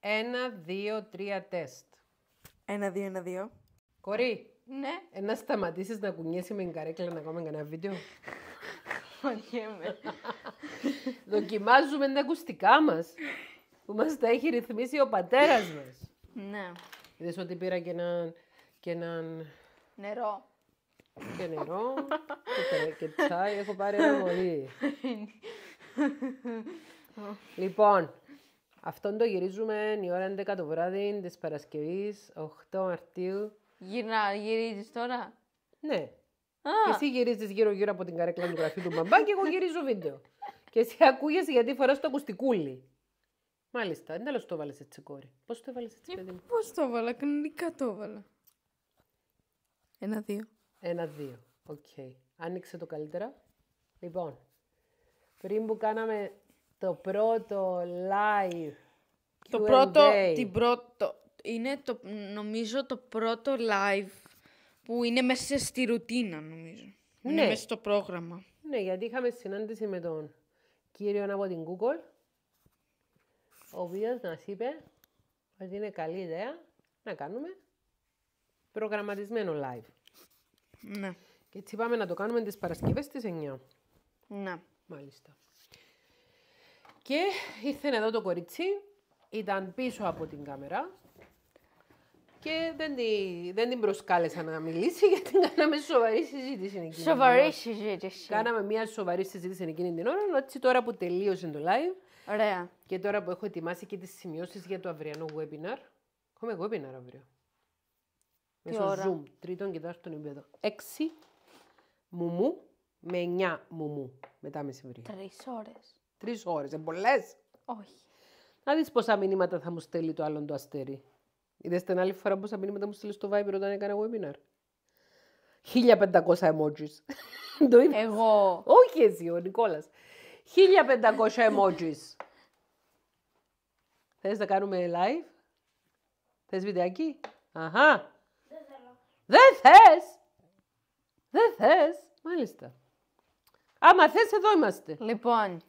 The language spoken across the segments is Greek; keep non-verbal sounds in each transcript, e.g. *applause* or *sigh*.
Ένα, δύο, τρία τεστ. Ένα, δύο, ένα, δύο. Κορί, Ναι. Ένα ε, σταματήσεις να κουνιέσαι με την καρέκλα να κάνουμε κανένα βίντεο. Φοβάμαι. Δοκιμάζουμε τα ακουστικά μας. Που μας τα έχει ρυθμίσει ο πατέρας μας. Ναι. Είδες ότι πήρα και έναν. Και έναν... Νερό. Και νερό. και, και τσάι. Έχω πάρει ένα πολύ. *laughs* λοιπόν, Αυτόν το γυρίζουμε η ώρα 11 το βράδυ της Παρασκευής, 8 Μαρτίου. Γυρνα, γυρίζεις τώρα. Ναι. Και Εσύ γυρίζεις γύρω-γύρω από την καρέκλα του γραφείου του μπαμπά και εγώ γυρίζω βίντεο. και εσύ ακούγεσαι γιατί φοράς το ακουστικούλι. Μάλιστα, δεν τέλος το έβαλες έτσι, κόρη. Πώς το έβαλες έτσι, ε, παιδί μου. Πώς το βάλα, κανονικά το βάλα. Ένα-δύο. Ένα-δύο. Οκ. Okay. Άνοιξε το καλύτερα. Λοιπόν, πριν που κάναμε το πρώτο live Το πρώτο, την πρώτο, είναι το, νομίζω το πρώτο live που είναι μέσα στη ρουτίνα νομίζω. Ναι. Είναι μέσα στο πρόγραμμα. Ναι, γιατί είχαμε συνάντηση με τον κύριο από την Google, ο οποίος μας είπε ότι είναι καλή ιδέα να κάνουμε προγραμματισμένο live. Ναι. Και έτσι πάμε να το κάνουμε τις Παρασκευές στις 9. Ναι. Μάλιστα. Και ήρθε εδώ το κοριτσί, ήταν πίσω από την κάμερα και δεν, τη, δεν την προσκάλεσα να μιλήσει γιατί κάναμε σοβαρή συζήτηση εκείνη. Σοβαρή συζήτηση. Κάναμε μια σοβαρή συζήτηση εκείνη την ώρα, έτσι τώρα που τελείωσε το live. Ωραία. Και τώρα που έχω ετοιμάσει και τις σημειώσεις για το αυριανό webinar. Έχουμε webinar αύριο. Τι Μέσω ώρα? Zoom, τρίτον και τέταρτον επίπεδο. Έξι μουμού με εννιά μουμού μετά μεσημβρία. Τρεις ώρες. Τρεις ώρες. Δεν πολλές. Όχι. Να δεις πόσα μηνύματα θα μου στέλνει το άλλον το αστέρι. Είδες την άλλη φορά πόσα μηνύματα μου στέλνει στο Viber όταν έκανα webinar. 1500 emojis. *laughs* το Εγώ. Όχι εσύ, ο Νικόλας. 1500 emojis. *laughs* Θες να κάνουμε live. Θες βιντεάκι. Αχά. Δεν θέλω. Δεν θες. Δεν θες. Μάλιστα. Άμα θες, εδώ είμαστε. Λοιπόν,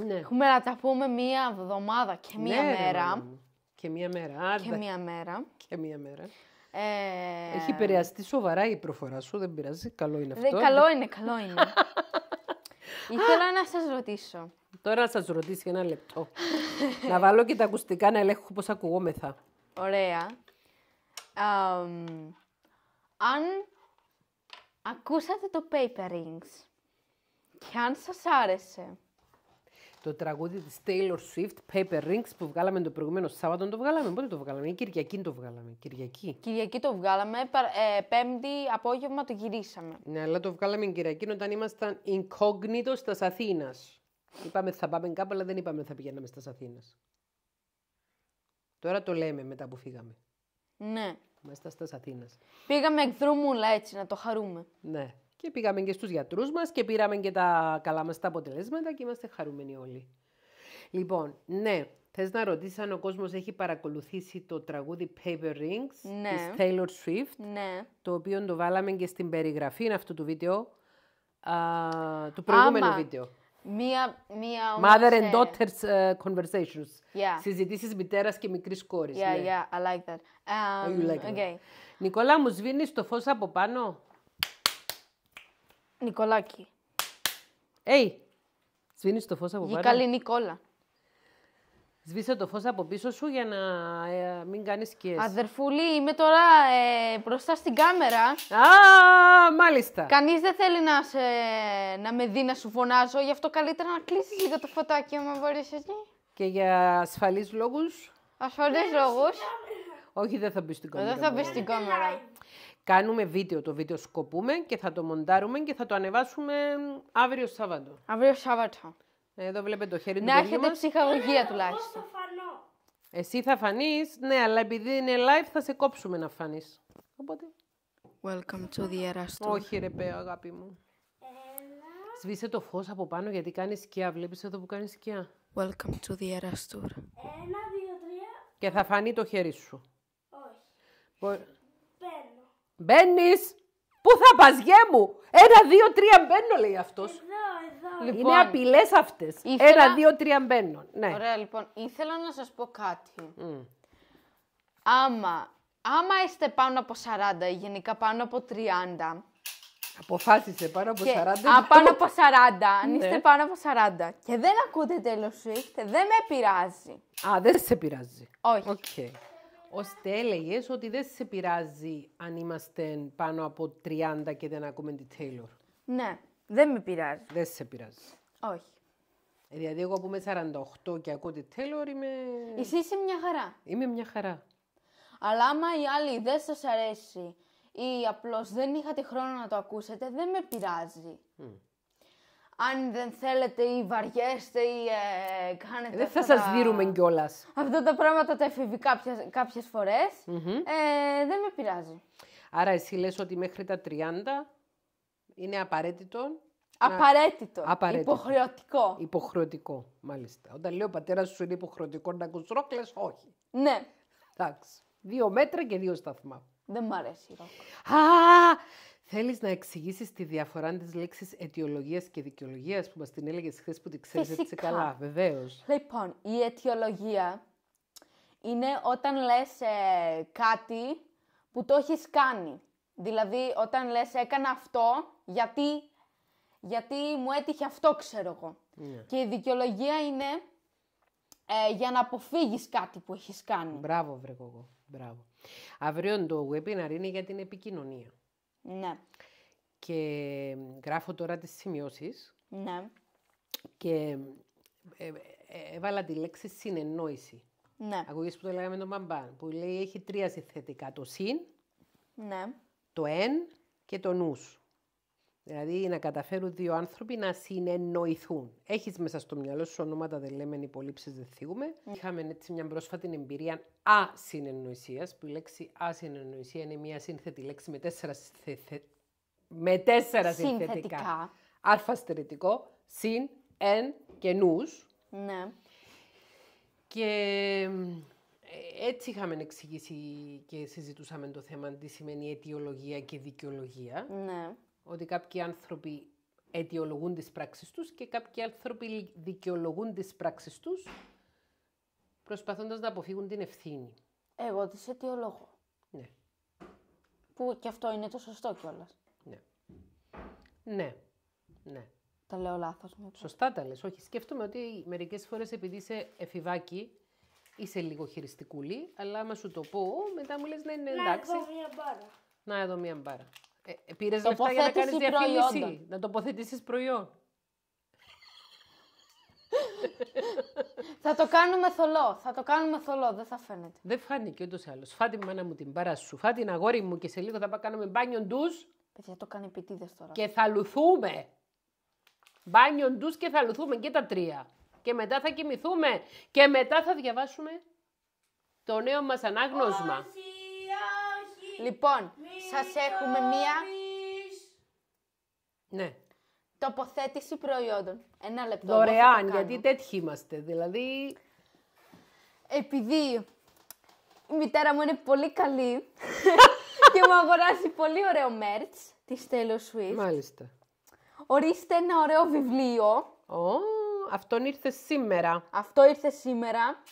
ναι. Έχουμε να τα πούμε μία εβδομάδα και μία ναι, μέρα. και μία μέρα. Και μία μέρα. Και μία μέρα. Ε... Έχει επηρεαστεί σοβαρά η προφορά σου, δεν πειράζει. Καλό είναι αυτό. Δεν, καλό είναι, καλό είναι. *laughs* Ήθελα να σας ρωτήσω. Τώρα να σας ρωτήσει ένα λεπτό. *laughs* να βάλω και τα ακουστικά να ελέγχω πώς ακουγόμεθα. Ωραία. Um, αν ακούσατε το Paper Rings και αν σας άρεσε, το τραγούδι της Taylor Swift, Paper Rings, που βγάλαμε το προηγούμενο Σάββατο. Το βγάλαμε, πότε το βγάλαμε, ή Κυριακή το βγάλαμε. Κυριακή. Κυριακή το βγάλαμε, ε, πέμπτη απόγευμα το γυρίσαμε. Ναι, αλλά το βγάλαμε Κυριακή όταν ήμασταν incognito στα Αθήνας. Είπαμε θα πάμε κάπου, αλλά δεν είπαμε θα πηγαίναμε στα Αθήνας. Τώρα το λέμε μετά που φύγαμε. Ναι. Μέσα στα Αθήνας. Πήγαμε εκδρομούλα έτσι, να το χαρούμε. Ναι. Και πήγαμε και στους γιατρούς μας και πήραμε και τα καλά μας τα αποτελέσματα και είμαστε χαρούμενοι όλοι. Λοιπόν, ναι, θες να ρωτήσεις αν ο κόσμος έχει παρακολουθήσει το τραγούδι Paper Rings ναι. της Taylor Swift, ναι. το οποίο το βάλαμε και στην περιγραφή αυτού του βίντεο, α, του προηγούμενου βίντεο. Μία, μία όμως, Mother and ε, daughters uh, conversations. Yeah. Συζητήσεις μητέρας και μικρής κόρης. Yeah, yeah, I like that. Oh, um, like okay. that. Νικόλα, μου σβήνεις το φως από πάνω. Νικολάκη. Ει! Σβήνεις το φώς από πάνω. Η καλή Νικόλα. Σβήσε το φως από πίσω σου για να ε, μην κάνεις σκιές. Αδερφούλη, είμαι τώρα ε, μπροστά στην κάμερα. Α, μάλιστα. Κανείς δεν θέλει να, σε, να με δει να σου φωνάζω, γι' αυτό καλύτερα να κλείσεις λίγο το φωτάκι, άμα μπορείς έτσι. Και για ασφαλείς λόγους. Ασφαλείς λόγους. Όχι, δεν θα μπει στην ε, κάμερα. Δεν θα μπεις στην κάμερα. Κάνουμε βίντεο, το βίντεο σκοπούμε και θα το μοντάρουμε και θα το ανεβάσουμε αύριο Σάββατο. Αύριο Σάββατο. Εδώ βλέπετε το χέρι του Να έχετε μας. ψυχαγωγία ε, τουλάχιστον. Εσύ θα φανείς, ναι, αλλά επειδή είναι live θα σε κόψουμε να φανείς. Οπότε. Welcome to the Erasmus. Όχι, ρε πέ, αγάπη μου. Σβήσε το φως από πάνω γιατί κάνεις σκιά. Βλέπεις εδώ που κάνεις σκιά. Welcome to the Erasmus. Ένα, δύο, τρία. Και θα φανεί το χέρι σου. Όχι. Μπαίνεις! Πού θα πας, γέ μου! Ένα, δύο, τρία μπαίνω, λέει αυτός. Λοιπόν, Είναι απειλές αυτές. Ένα, δύο, τρία μπαίνω. Ναι. Ωραία, λοιπόν. Ήθελα να σας πω κάτι. Άμα, άμα είστε πάνω από 40 ή γενικά πάνω από 30. Αποφάσισε πάνω από 40. α, πάνω από 40. Αν ναι. είστε πάνω από 40 και δεν ακούτε τέλο Swift, δεν με πειράζει. Α, δεν σε πειράζει. Όχι. Okay ώστε έλεγε ότι δεν σε πειράζει αν είμαστε πάνω από 30 και δεν ακούμε τη Τέιλορ. Ναι, δεν με πειράζει. Δεν σε πειράζει. Όχι. Ε, δηλαδή, εγώ που είμαι 48 και ακούω τη Τέιλορ είμαι. Εσύ είσαι μια χαρά. Είμαι μια χαρά. Αλλά άμα οι άλλοι δεν σας αρέσει ή απλώς δεν είχατε χρόνο να το ακούσετε, δεν με πειράζει αν δεν θέλετε ή βαριέστε ή ε, κάνετε. Δεν θα σα τα... δίνουμε κιόλας. Αυτά τα πράγματα τα εφηβικά κάποιες φορές. Ε, δεν με πειράζει. Άρα, εσύ λες ότι μέχρι τα 30 είναι απαραίτητο. Απαραίτητο. Να... απαραίτητο. Υποχρεωτικό. Υποχρεωτικό, μάλιστα. Όταν λέει ο πατέρα σου είναι υποχρεωτικό να ακούς όχι. Ναι. Εντάξει. Δύο μέτρα και δύο σταθμά. Δεν μ' αρέσει η ροκ. Α, Θέλεις να εξηγήσεις τη διαφορά της λέξης αιτιολογίας και δικαιολογίας που μας την έλεγες χθες που την ξέρεις έτσι καλά, βεβαίως. Λοιπόν, η αιτιολογία είναι όταν λες ε, κάτι που το έχεις κάνει. Δηλαδή, όταν λες έκανα αυτό γιατί, γιατί μου έτυχε αυτό, ξέρω εγώ. Ναι. Και η δικαιολογία είναι ε, για να αποφύγεις κάτι που έχεις κάνει. Μπράβο, βρε εγώ. Μπράβο. Αύριο το webinar είναι για την επικοινωνία. Ναι. Και γράφω τώρα τις σημειώσεις. Ναι. Και ε, ε, έβαλα τη λέξη συνεννόηση. Ναι. Ακούγες που το λέγαμε τον μπαμπά, που λέει έχει τρία συνθετικά, το συν, ναι. το εν και το νους. Δηλαδή να καταφέρουν δύο άνθρωποι να συνεννοηθούν. Έχεις μέσα στο μυαλό σου ονόματα, δεν λέμε υπολείψεις, δεν θίγουμε. Ναι. Είχαμε έτσι μια πρόσφατη εμπειρία ασυνεννοησίας, που η λέξη ασυνεννοησία είναι μια σύνθετη λέξη με τέσσερα, με συνθετικά. συν, εν και νους. Ναι. Και ε, έτσι είχαμε εξηγήσει και συζητούσαμε το θέμα τι σημαίνει αιτιολογία και δικαιολογία. Ναι. Ότι κάποιοι άνθρωποι αιτιολογούν τις πράξεις τους και κάποιοι άνθρωποι δικαιολογούν τις πράξεις τους προσπαθώντας να αποφύγουν την ευθύνη. Εγώ τη αιτιολόγω. Ναι. Που και αυτό είναι το σωστό κιόλας. Ναι. Ναι. Ναι. Τα λέω λάθος. Σωστά τα λες. Όχι, σκέφτομαι ότι μερικές φορές επειδή είσαι εφηβάκι, είσαι λίγο χειριστικούλη, αλλά άμα σου το πω, μετά μου λες «Ναι, ναι, να είναι εντάξει. Να εδώ μία μπάρα. Να εδώ μία μπάρα. Ε, ε Πήρες λεφτά για να κάνεις διαφήμιση. Να τοποθετήσεις προϊόν θα το κάνουμε θολό. Θα το κάνουμε θολό. Δεν θα φαίνεται. Δεν φάνηκε ούτως ή άλλως. Φάτη μου, μάνα μου την πάρα σου. Φάτη την αγόρι μου και σε λίγο θα πάμε κάνουμε μπάνιο ντους. Παιδιά, το κάνει επιτίδε τώρα. Και θα λουθούμε. Μπάνιο ντους και θα λουθούμε και τα τρία. Και μετά θα κοιμηθούμε. Και μετά θα διαβάσουμε το νέο μας ανάγνωσμα. λοιπόν, σας έχουμε μία. Ναι. Τοποθέτηση προϊόντων. Ένα λεπτό. Δωρεάν, γιατί τέτοιοι είμαστε. Δηλαδή. Επειδή η μητέρα μου είναι πολύ καλή *laughs* και μου αγοράζει πολύ ωραίο merch της Taylor Swift. Μάλιστα. Ορίστε ένα ωραίο βιβλίο. Oh, αυτό ήρθε σήμερα. Αυτό ήρθε σήμερα.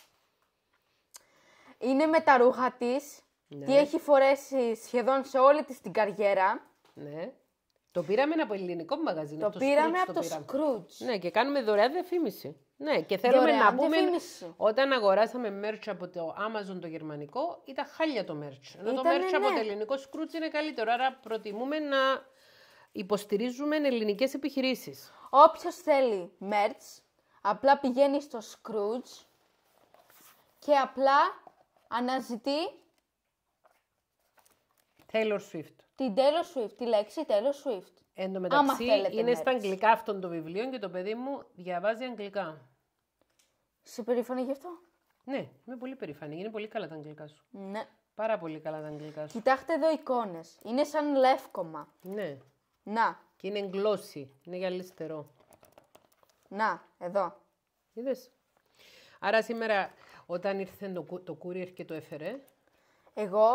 Είναι με τα ρούχα ναι. της. Ναι. Τι έχει φορέσει σχεδόν σε όλη της την καριέρα. Ναι. Το πήραμε από ελληνικό μαγαζί. Το, το πήραμε από το, Scrooge. Ναι, και κάνουμε δωρεάν διαφήμιση. Ναι, και θέλουμε να πούμε. Όταν αγοράσαμε merch από το Amazon το γερμανικό, ήταν χάλια το merch. Ενώ το merch από ναι. το ελληνικό Scrooge είναι καλύτερο. Άρα προτιμούμε να υποστηρίζουμε ελληνικές επιχειρήσεις. Όποιος θέλει merch, απλά πηγαίνει στο Scrooge και απλά αναζητεί. Taylor Swift. Την Taylor Swift, τη λέξη Taylor Swift. Εν τω μεταξύ είναι στα αγγλικά αυτό το βιβλίο και το παιδί μου διαβάζει αγγλικά. Σε περήφανη γι' αυτό. Ναι, είμαι πολύ περήφανη. Είναι πολύ καλά τα αγγλικά σου. Ναι. Πάρα πολύ καλά τα αγγλικά σου. Κοιτάξτε εδώ εικόνες. Είναι σαν λεύκομα. Ναι. Να. Και είναι γλώσσι. Είναι γυαλιστερό. Να, εδώ. Είδες. Άρα σήμερα όταν ήρθε το, το και το έφερε. Εγώ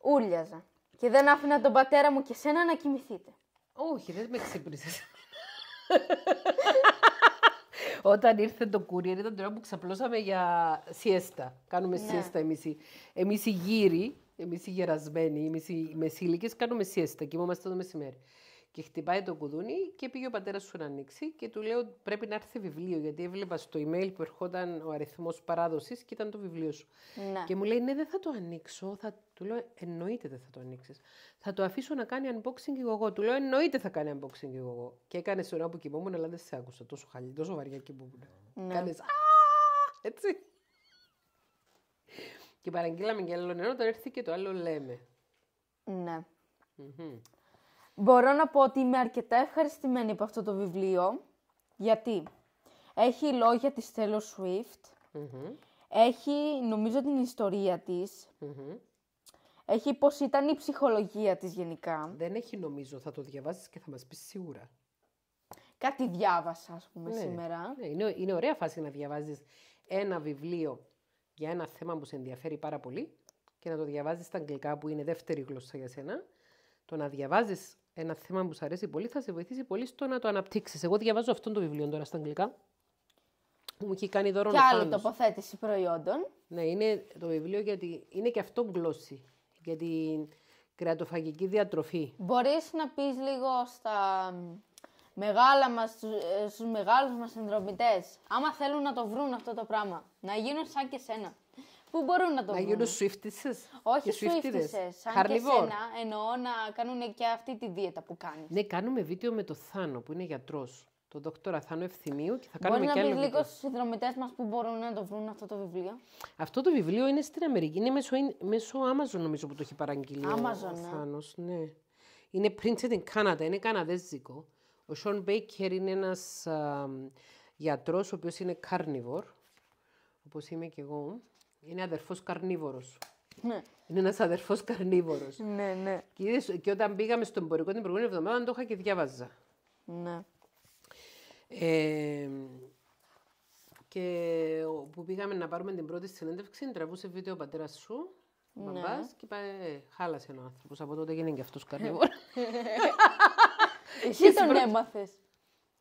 ούλιαζα. Και δεν άφηνα τον πατέρα μου και σένα να κοιμηθείτε. Όχι, δεν με ξύπνησες. Όταν ήρθε το κουρίερ ήταν τώρα που ξαπλώσαμε για σιέστα. Κάνουμε ναι. σιέστα εμείς, εμείς οι γύροι, εμείς οι γερασμένοι, εμείς οι μεσήλικες κάνουμε σιέστα, κοιμόμαστε το μεσημέρι. Και χτυπάει το κουδούνι και πήγε ο πατέρας σου να ανοίξει και του λέω πρέπει να έρθει βιβλίο. Γιατί έβλεπα στο email που ερχόταν ο αριθμός παράδοσης και ήταν το βιβλίο σου. Ναι. Και μου λέει ναι, δεν θα το ανοίξω. Θα... Του λέω εννοείται δεν θα το ανοίξεις. Θα το αφήσω να κάνει unboxing εγώ. εγώ. Του λέω εννοείται θα κάνει unboxing εγώ. εγώ. Και έκανε σε ώρα που κοιμόμουν, αλλά δεν σε άκουσα τόσο χαλή, τόσο βαριά κοιμόμουν. Ναι. Κάνε έτσι. Και παραγγείλαμε και άλλο νερό, όταν έρθει και το άλλο λέμε. Ναι. Mm-hmm. Μπορώ να πω ότι είμαι αρκετά ευχαριστημένη από αυτό το βιβλίο, γιατί έχει λόγια της Taylor Swift, mm έχει νομίζω την ιστορία της, mm έχει πώς ήταν η ψυχολογία της γενικά. Δεν έχει νομίζω, θα το διαβάσεις και θα μας πεις σίγουρα. Κάτι διάβασα, ας πούμε, ναι. σήμερα. Ναι, είναι, είναι ωραία φάση να διαβάζεις ένα βιβλίο για ένα θέμα που σε ενδιαφέρει πάρα πολύ και να το διαβάζεις στα αγγλικά που είναι δεύτερη γλώσσα για σένα. Το να διαβάζεις ένα θέμα που σου αρέσει πολύ, θα σε βοηθήσει πολύ στο να το αναπτύξεις. Εγώ διαβάζω αυτό το βιβλίο τώρα στα αγγλικά. Που μου έχει κάνει δώρο Και άλλη τοποθέτηση προϊόντων. Ναι, είναι το βιβλίο γιατί είναι και αυτό γλώσση. Για την κρεατοφαγική διατροφή. Μπορείς να πεις λίγο στα μεγάλα μας, ε, στους μεγάλους μας συνδρομητές, άμα θέλουν να το βρουν αυτό το πράγμα, να γίνουν σαν και σένα που μπορούν να το βρουν. Να γίνουν Swifties. Όχι Swifties. Σαν και σένα, εννοώ να κάνουν και αυτή τη δίαιτα που κάνεις. Ναι, κάνουμε βίντεο με το Θάνο που είναι γιατρός. Τον δόκτωρα Θάνο Ευθυμίου και θα κάνουμε Μπορείς και άλλο. Μπορεί να πει λίγο στους συνδρομητές μας που μπορούν να το βρουν αυτό το βιβλίο. Αυτό το βιβλίο είναι στην Αμερική. Είναι μέσω, μέσω Amazon νομίζω που το έχει παραγγείλει Amazon, ο ναι. Θάνος. Ναι. Είναι printed in Canada, είναι καναδέζικο. Ο Σον Μπέικερ είναι ένα γιατρός ο οποίος είναι carnivore, όπως είμαι και εγώ. Είναι αδερφός καρνίβορος. Ναι. Είναι ένας αδερφός καρνίβορος. ναι, ναι. Και, όταν πήγαμε στον εμπορικό την προηγούμενη εβδομάδα, το είχα και διάβαζα. Ναι. και που πήγαμε να πάρουμε την πρώτη συνέντευξη, τραβούσε βίντεο ο πατέρας σου. ναι. Μπαμπάς, και είπα, ε, χάλασε ο άνθρωπος. Από τότε γίνει και αυτός καρνίβορος. *laughs* Εσύ τον έμαθες.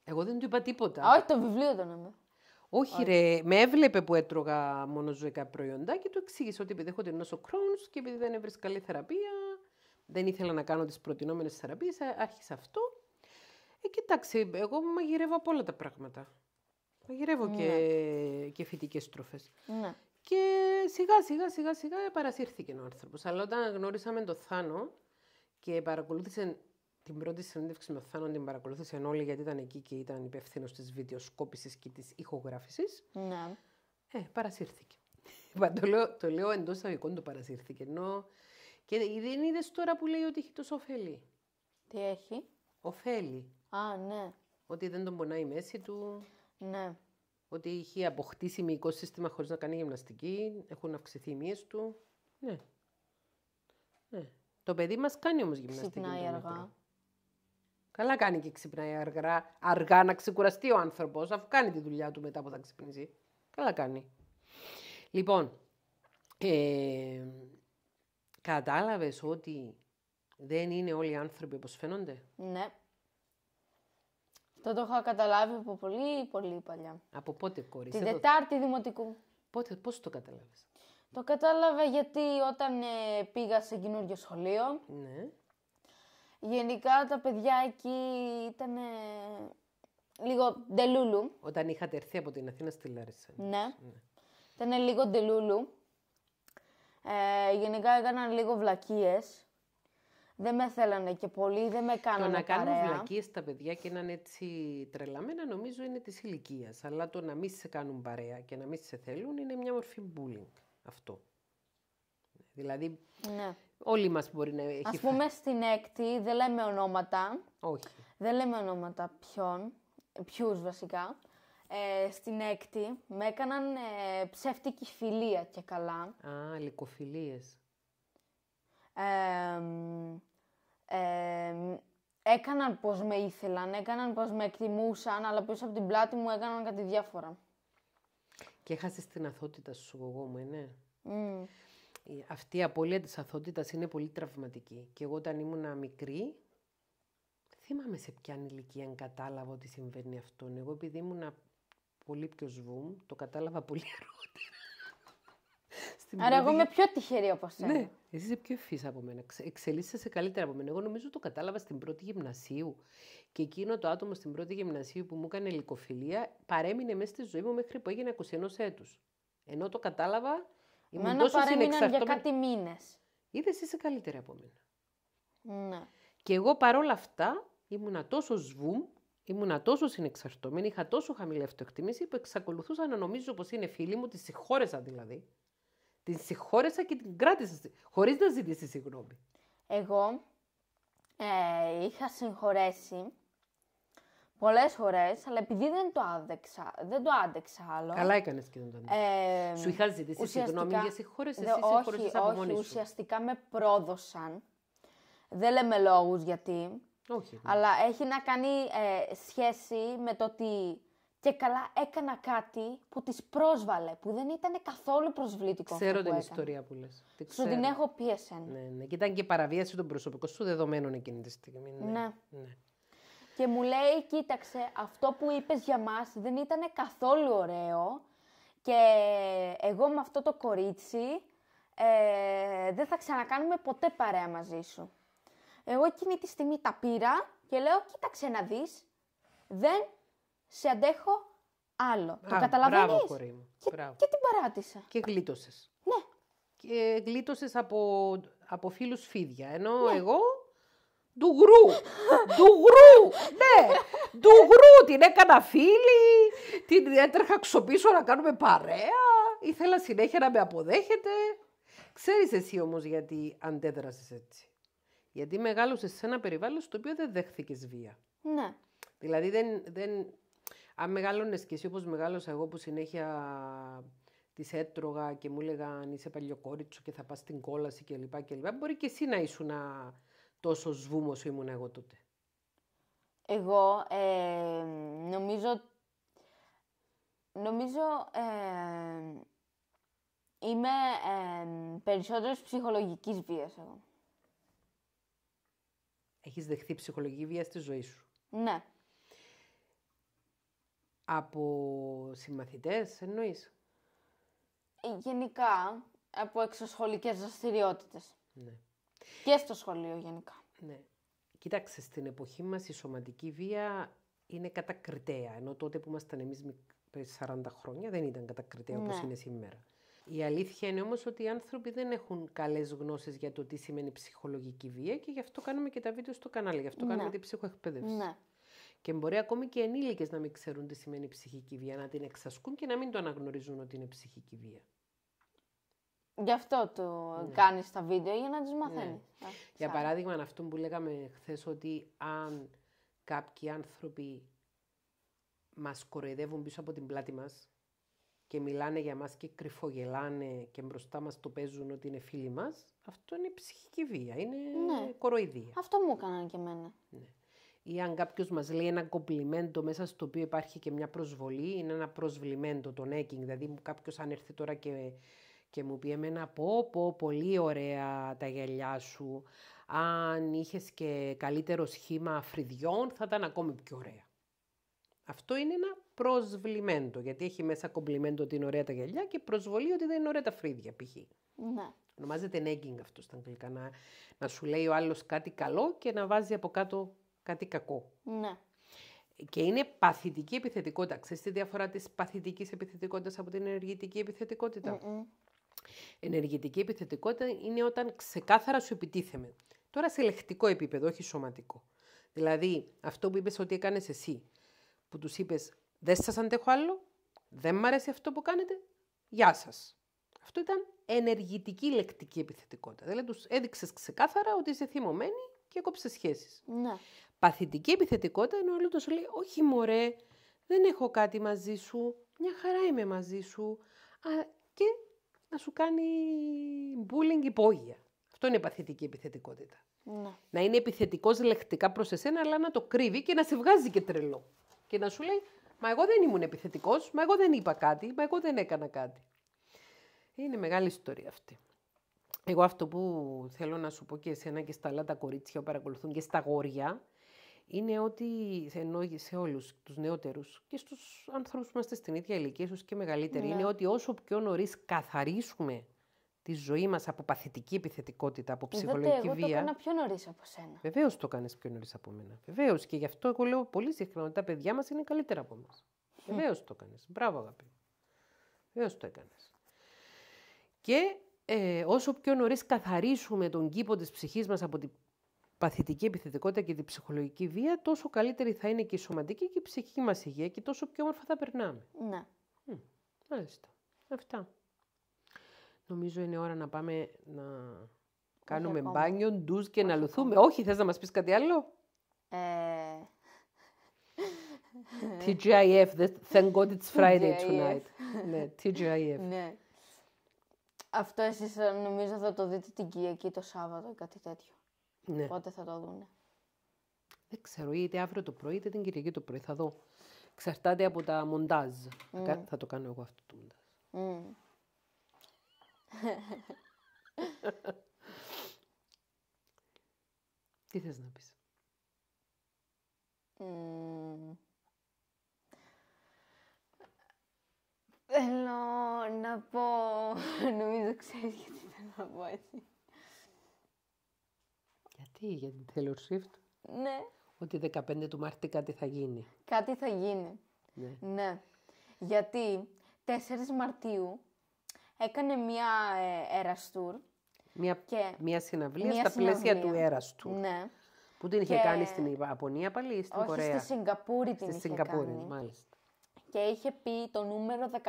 Εγώ δεν του είπα τίποτα. όχι, το βιβλίο τον έμαθα. Όχι, ρε, με έβλεπε που έτρωγα μόνο ζωικά προϊόντα και του εξήγησε ότι επειδή έχω την νόσο Crohn's και επειδή δεν έβρισκα καλή θεραπεία, δεν ήθελα να κάνω τις προτινόμενες θεραπείες, άρχισε αυτό. Ε, κοιτάξτε, εγώ μαγειρεύω από όλα τα πράγματα. Μαγειρεύω ναι. και, και φυτικές τροφές. Ναι. Και σιγά σιγά σιγά σιγά ε, παρασύρθηκε ο άνθρωπος. Αλλά όταν γνώρισαμε τον Θάνο και παρακολούθησε την πρώτη συνέντευξη με Θάνο την παρακολούθησαν όλοι γιατί ήταν εκεί και ήταν υπεύθυνος της βιντεοσκόπησης και της ηχογράφησης. Ναι. Ε, παρασύρθηκε. *laughs* το λέω, λέω εντός αγικών το παρασύρθηκε. Ενώ... Και δεν είδες τώρα που λέει ότι έχει τόσο ωφέλη. Τι έχει. Οφέλη. Α, ναι. Ότι δεν τον πονάει η μέση του. Ναι. Ότι είχε αποκτήσει μυϊκό σύστημα χωρίς να κάνει γυμναστική. Έχουν αυξηθεί οι μύες του. Ναι. ναι. Το παιδί μας κάνει όμως γυμναστική. Ξυπνάει αργά. Καλά κάνει και ξυπνάει αργά, αργά να ξεκουραστεί ο άνθρωπος, αφού κάνει τη δουλειά του μετά που θα ξυπνήσει. Καλά κάνει. Λοιπόν, ε, κατάλαβες ότι δεν είναι όλοι οι άνθρωποι όπως φαίνονται. Ναι. Αυτό το είχα καταλάβει από πολύ, πολύ παλιά. Από πότε, κόρης. Την Δετάρτη ε, Δημοτικού. Πότε, πώς το κατάλαβες, Το κατάλαβα γιατί όταν ε, πήγα σε καινούργιο σχολείο, ναι. Γενικά τα παιδιά εκεί ήταν λίγο ντελούλου. Όταν είχατε έρθει από την Αθήνα στη Λάρισα. Ναι. ναι. Ήταν λίγο ντελούλου. Ε, γενικά έκαναν λίγο βλακίες, Δεν με θέλανε και πολύ, δεν με κάνανε Το να παρέα. κάνουν βλακίες τα παιδιά και να είναι έτσι τρελαμένα νομίζω είναι της ηλικίας. Αλλά το να μην σε κάνουν παρέα και να μην σε θέλουν είναι μια μορφή μπούλινγκ αυτό. Δηλαδή, ναι. όλοι μας μπορεί να έχει... Ας πούμε στην έκτη δεν λέμε ονόματα. Όχι. Δεν λέμε ονόματα ποιον, ποιους βασικά. Ε, στην έκτη με έκαναν ε, ψεύτικη φιλία και καλά. Α, λυκοφιλίες. έκαναν πως με ήθελαν, έκαναν πως με εκτιμούσαν, αλλά πίσω από την πλάτη μου έκαναν κάτι διάφορα. Και έχασες την αθότητα σου εγώ μου, ε, ναι. Ε, αυτή η απώλεια της αθότητας είναι πολύ τραυματική. Και εγώ όταν ήμουν μικρή, θυμάμαι σε ποιαν ηλικία κατάλαβα ότι συμβαίνει αυτό. Εγώ επειδή ήμουν πολύ πιο σβούμ, το κατάλαβα πολύ αργότερα. *laughs* Άρα, εγώ είμαι πιο τυχερή όπως ναι, σένα. Ναι, εσύ είσαι πιο ευφύ από μένα. Εξελίσσεσαι καλύτερα από μένα. Εγώ νομίζω το κατάλαβα στην πρώτη γυμνασίου. Και εκείνο το άτομο στην πρώτη γυμνασίου που μου έκανε λικοφιλία παρέμεινε μέσα στη ζωή μου μέχρι που έγινε 21 έτους. Ενώ το κατάλαβα η να παρέμειναν για κάτι μήνες. Είδες, είσαι καλύτερη από μένα. Ναι. Και εγώ παρόλα αυτά ήμουνα τόσο σβούμ, ήμουνα τόσο συνεξαρτώμενη, είχα τόσο χαμηλή αυτοεκτίμηση που εξακολουθούσα να νομίζω πως είναι φίλη μου, τη συγχώρεσα δηλαδή. Την συγχώρεσα και την κράτησα, χωρίς να ζητήσει συγγνώμη. Εγώ ε, είχα συγχωρέσει Πολλές φορές, αλλά επειδή δεν το άδεξα, δεν το άντεξα άλλο. Καλά έκανες και δεν το άντεξα. Ε, Σου είχα ζητήσει συγγνώμη για συγχώρεση. εσύ συγχώρεσαι από μόνη σου. Ουσιαστικά με πρόδωσαν. Δεν λέμε λόγους γιατί. Όχι. Ναι. Αλλά έχει να κάνει ε, σχέση με το ότι και καλά έκανα κάτι που της πρόσβαλε, που δεν ήταν καθόλου προσβλητικό. Ξέρω την έκανε. ιστορία που λες. Σου την έχω πει Ναι, ναι. Και ήταν και παραβίαση των προσωπικών σου δεδομένων εκείνη τη στιγμή. ναι. ναι. ναι και μου λέει, κοίταξε, αυτό που είπες για μας δεν ήταν καθόλου ωραίο και εγώ με αυτό το κορίτσι ε, δεν θα ξανακάνουμε ποτέ παρέα μαζί σου. Εγώ εκείνη τη στιγμή τα πήρα και λέω, κοίταξε να δεις, δεν σε αντέχω άλλο. το καταλαβαίνεις. Μπράβο, κορή μου. Και, την παράτησα. Και γλίτωσες. Ναι. Και γλίτωσες από, από φίλους φίδια, ενώ ναι. εγώ Ντουγρού. Ντουγρού. Ναι. Ντουγρού. Την έκανα φίλη. Την έτρεχα ξοπίσω να κάνουμε παρέα. Ήθελα συνέχεια να με αποδέχεται. Ξέρεις εσύ όμως γιατί αντέδρασες έτσι. Γιατί μεγάλωσες σε ένα περιβάλλον στο οποίο δεν δέχθηκες βία. Ναι. Δηλαδή δεν... δεν... Αν μεγάλωνες και εσύ όπως μεγάλωσα εγώ που συνέχεια τη έτρωγα και μου έλεγαν είσαι παλιό κόριτσο και θα πας στην κόλαση κλπ. Μπορεί και εσύ να ήσουν τόσο σβούμος ήμουν εγώ τότε. Εγώ ε, νομίζω, νομίζω ε, είμαι ε, περισσότερος ψυχολογικής βίας εγώ. Έχεις δεχθεί ψυχολογική βία στη ζωή σου. Ναι. Από συμμαθητές εννοείς. Ε, γενικά από εξωσχολικές δραστηριότητες. Ναι. Και στο σχολείο γενικά. Ναι. Κοιτάξτε, στην εποχή μας η σωματική βία είναι κατακριτέα, ενώ τότε που ήμασταν εμείς 40 χρόνια δεν ήταν κατακριτέα όπως ναι. είναι σήμερα. Η αλήθεια είναι όμως ότι οι άνθρωποι δεν έχουν καλές γνώσεις για το τι σημαίνει ψυχολογική βία και γι' αυτό κάνουμε και τα βίντεο στο κανάλι, γι' αυτό ναι. κάνουμε την ψυχοεκπαίδευση. Ναι. Και μπορεί ακόμη και ενήλικες να μην ξέρουν τι σημαίνει ψυχική βία, να την εξασκούν και να μην το αναγνωρίζουν ότι είναι ψυχική βία. Γι' αυτό το ναι. κάνεις τα βίντεο για να τους ναι. μαθαίνεις. Για παράδειγμα, αυτό που λέγαμε χθες, ότι αν κάποιοι άνθρωποι μας κοροϊδεύουν πίσω από την πλάτη μας και μιλάνε για μας και κρυφογελάνε και μπροστά μας το παίζουν ότι είναι φίλοι μας, αυτό είναι ψυχική βία. Είναι ναι. κοροϊδία. Αυτό μου έκαναν και εμένα. Ναι. Ή αν κάποιος μας λέει ένα κομπλιμέντο μέσα στο οποίο υπάρχει και μια προσβολή, είναι ένα προσβλημέντο, το νέκινγκ. Δηλαδή, κάποιος αν έρθει τώρα και και μου πει εμένα πω πω πολύ ωραία τα γυαλιά σου, αν είχες και καλύτερο σχήμα φρυδιών θα ήταν ακόμη πιο ωραία. Αυτό είναι ένα προσβλημέντο, γιατί έχει μέσα κομπλιμέντο ότι είναι ωραία τα γυαλιά και προσβολή ότι δεν είναι ωραία τα φρύδια π.χ. Ναι. Ονομάζεται nagging αυτό στα αγγλικά, να, να σου λέει ο άλλος κάτι καλό και να βάζει από κάτω κάτι κακό. Ναι. Και είναι παθητική επιθετικότητα. Ξέρεις τη διαφορά της παθητικής επιθετικότητας από την ενεργητική επιθετικότητα. Mm-mm. Ενεργητική επιθετικότητα είναι όταν ξεκάθαρα σου επιτίθεμε. Τώρα σε λεκτικό επίπεδο, όχι σωματικό. Δηλαδή, αυτό που είπες ότι έκανες εσύ, που τους είπες Δεν σας αντέχω άλλο, δεν μ' αρέσει αυτό που κάνετε, γεια σας. Αυτό ήταν ενεργητική λεκτική επιθετικότητα. Δηλαδή, τους έδειξες ξεκάθαρα ότι είσαι θυμωμένη και έκοψε σχέσεις. Ναι. Παθητική επιθετικότητα είναι όταν το σου λέει: Όχι, μωρέ, δεν έχω κάτι μαζί σου. Μια χαρά είμαι μαζί σου. Α, και να σου κάνει bullying υπόγεια. Αυτό είναι η παθητική επιθετικότητα. Να. να είναι επιθετικός λεκτικά προς εσένα, αλλά να το κρύβει και να σε βγάζει και τρελό. Και να σου λέει, Μα εγώ δεν ήμουν επιθετικός, μα εγώ δεν είπα κάτι, μα εγώ δεν έκανα κάτι. Είναι μεγάλη ιστορία αυτή. Εγώ αυτό που θέλω να σου πω και εσένα και στα άλλα τα κορίτσια που παρακολουθούν και στα γόρια, είναι ότι ενώ σε όλους τους νεότερους και στους ανθρώπους που είμαστε στην ίδια ηλικία, ίσως και μεγαλύτεροι, είναι ναι. ότι όσο πιο νωρίς καθαρίσουμε τη ζωή μας από παθητική επιθετικότητα, από ψυχολογική Είδατε, εγώ Το έκανα πιο νωρίς από σένα. Βεβαίως το έκανες πιο νωρίς από μένα. Βεβαίως. Και γι' αυτό εγώ λέω πολύ συχνά ότι τα παιδιά μας είναι καλύτερα από εμάς. Ναι. Βεβαίως το έκανες. Μπράβο, αγαπή. Βεβαίως το έκανες. Και ε, όσο πιο νωρίς καθαρίσουμε τον κήπο της ψυχής μας από την παθητική επιθετικότητα και την ψυχολογική βία, τόσο καλύτερη θα είναι και η σωματική και η ψυχική μας υγεία και τόσο πιο όμορφα θα περνάμε. Ναι. μάλιστα. Αυτά. Νομίζω είναι ώρα να πάμε να κάνουμε μπάνιο, ντουζ και να λουθούμε. Όχι, θες να μας πεις κάτι άλλο? Ε... TGIF, thank God it's Friday tonight. ναι, TGIF. Ναι. Αυτό εσείς ε, νομίζω θα το δείτε την Κυριακή το Σάββατο ή κάτι τέτοιο. Ναι. Πότε θα το δουν. Δεν ξέρω, είτε αύριο το πρωί είτε την Κυριακή το πρωί. Θα δω. Ξαρτάται από τα μοντάζ. Θα το κάνω εγώ αυτό το μοντάζ. *laughs* Τι θες να πεις. Mm. Θέλω να πω... *laughs* Νομίζω ξέρεις γιατί θέλω να πω έτσι για την Taylor Swift. Ναι. Ότι 15 του Μάρτη κάτι θα γίνει. Κάτι θα γίνει. Ναι. ναι. Γιατί 4 Μαρτίου έκανε μία ε, Εραστούρ. Μία, και... μία συναυλία στα συναυλία. πλαίσια του Εραστούρ. Ναι. Που την είχε κάνει στην Ιαπωνία πάλι ή στην Κορέα. Όχι, στη Σιγκαπούρη την στη είχε Σιγκαπούρη, κάνει. μάλιστα. Και είχε πει το νούμερο 15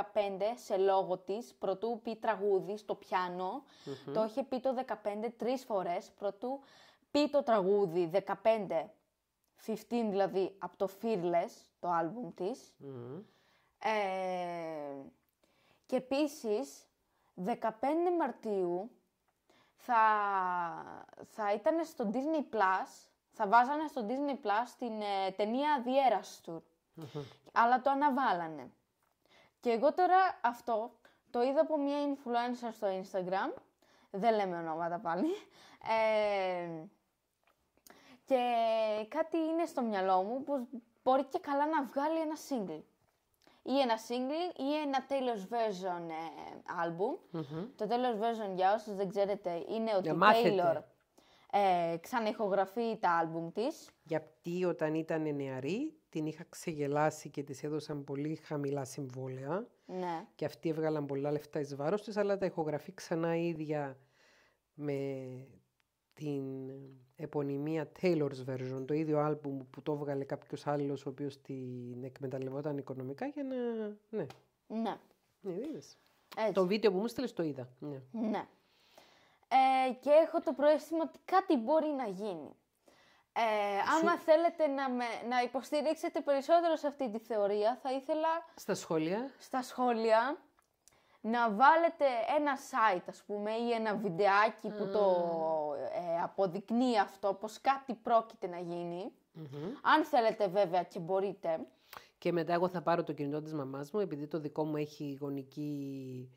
σε λόγο της, πρωτού πει τραγούδι στο πιανο Το είχε πει το 15 τρεις φορές, πρωτού πει το τραγούδι 15, 15 δηλαδή, από το Fearless, το άλμπουμ της. Ε, και επίσης, 15 Μαρτίου θα, θα ήταν στο Disney Plus, θα βάζανε στο Disney Plus την ε, ταινία Αδιέρας του. Αλλά το αναβάλανε. Και εγώ τώρα αυτό το είδα από μια influencer στο Instagram, δεν λέμε ονόματα πάλι, ε, και κάτι είναι στο μυαλό μου πως μπορεί και καλά να βγάλει ένα single. Ή ένα single ή ένα τέλος version ε, album. Το τέλος version για όσους δεν ξέρετε είναι ότι η Taylor ε, ξαναηχογραφεί τα άλμπουμ της. Γιατί όταν ήταν νεαρή την είχα ξεγελάσει και της έδωσαν πολύ χαμηλά συμβόλαια. Ναι. Και αυτοί έβγαλαν πολλά λεφτά εις βάρος της, αλλά τα ηχογραφεί ξανά ίδια με την επωνυμία Taylor's Version, το ίδιο άλμπουμ που το έβγαλε κάποιος άλλος ο οποίος την εκμεταλλευόταν οικονομικά για να... Ναι. Ναι. Ναι, είδες. Έτσι. Το βίντεο που μου στέλνεις το είδα. Ναι. ναι. Ε, και έχω το προαίσθημα ότι κάτι μπορεί να γίνει. Ε, Άμα θέλετε να, να υποστηρίξετε περισσότερο σε αυτή τη θεωρία, θα ήθελα... Στα σχόλια. Στα σχόλια να βάλετε ένα site, ας πούμε, ή ένα βιντεάκι που το ε, αποδεικνύει αυτό, πως κάτι πρόκειται να γινει Αν θέλετε βέβαια και μπορείτε. Και μετά εγώ θα πάρω το κινητό της μαμάς μου, επειδή το δικό μου έχει γονική,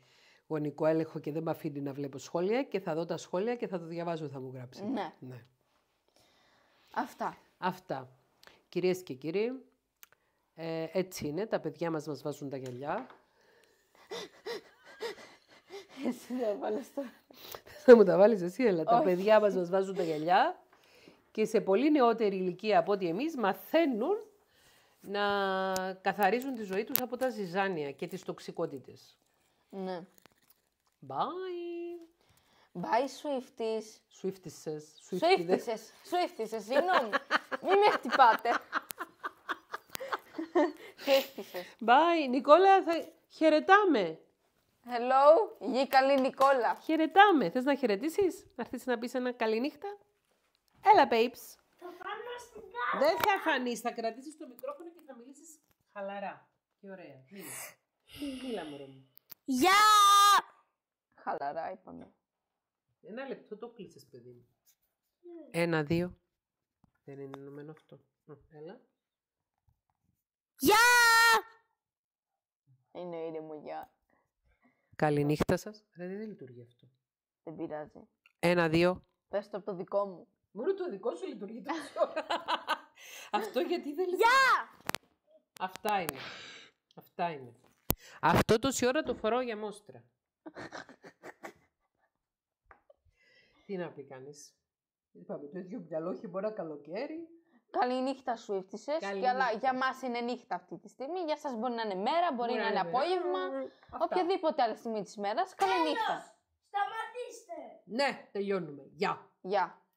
γονικό έλεγχο και δεν με αφήνει να βλέπω σχόλια και θα δω τα σχόλια και θα το διαβάζω, θα μου γράψει. Ναι. ναι. Αυτά. Αυτά. Κυρίες και κύριοι, ε, έτσι είναι, τα παιδιά μας μας βάζουν τα γυαλιά εσύ *laughs* να Θα μου τα βάλεις εσύ, αλλά τα παιδιά μας μας βάζουν τα γυαλιά και σε πολύ νεότερη ηλικία από ότι εμείς μαθαίνουν να καθαρίζουν τη ζωή τους από τα ζυζάνια και τις τοξικότητες. Ναι. Bye. Bye Swifties. Swifties. Swifties. Swifties. Συγγνώμη. Μην με χτυπάτε. *laughs* Swifties. Bye. Νικόλα, χαιρετάμε. Hello, γη καλή Νικόλα. Χαιρετάμε. θες να χαιρετήσεις να έρθεις να πεις ένα καλή νύχτα. Έλα, babes. Θα πάμε στην κάρτα. Δεν θα χανείς, θα κρατήσεις το μικρόφωνο και θα μιλήσεις χαλαρά. Και ωραία. Μίλα. Μίλα, μωρό μου. Γεια! Χαλαρά, είπαμε. Ένα λεπτό το κλείσες, παιδί μου. Ένα, δύο. Δεν είναι ενωμένο αυτό. Έλα. Γεια! Είναι ήρεμο, γεια. Καληνύχτα σας. Δηλαδή δεν λειτουργεί αυτό. Δεν πειράζει. Ένα, δύο. Πες το από το δικό μου. Μόνο το δικό σου λειτουργεί το αυτό. *laughs* αυτό γιατί δεν λειτουργεί. Yeah! Αυτά είναι. Αυτά είναι. Αυτό τόση ώρα το φοράω για μόστρα. Τι να πει κανείς. Είπαμε το ίδιο μυαλό, χειμώνα καλοκαίρι. Καλή νύχτα σου, Καλή για μας είναι νύχτα αυτή τη στιγμή. Για σας μπορεί να είναι μέρα, μπορεί, να είναι απόγευμα. Ε, οποιαδήποτε άλλη στιγμή της μέρας. Καλή νύχτα. Σταματήστε. Ναι, τελειώνουμε. Γεια. Γεια.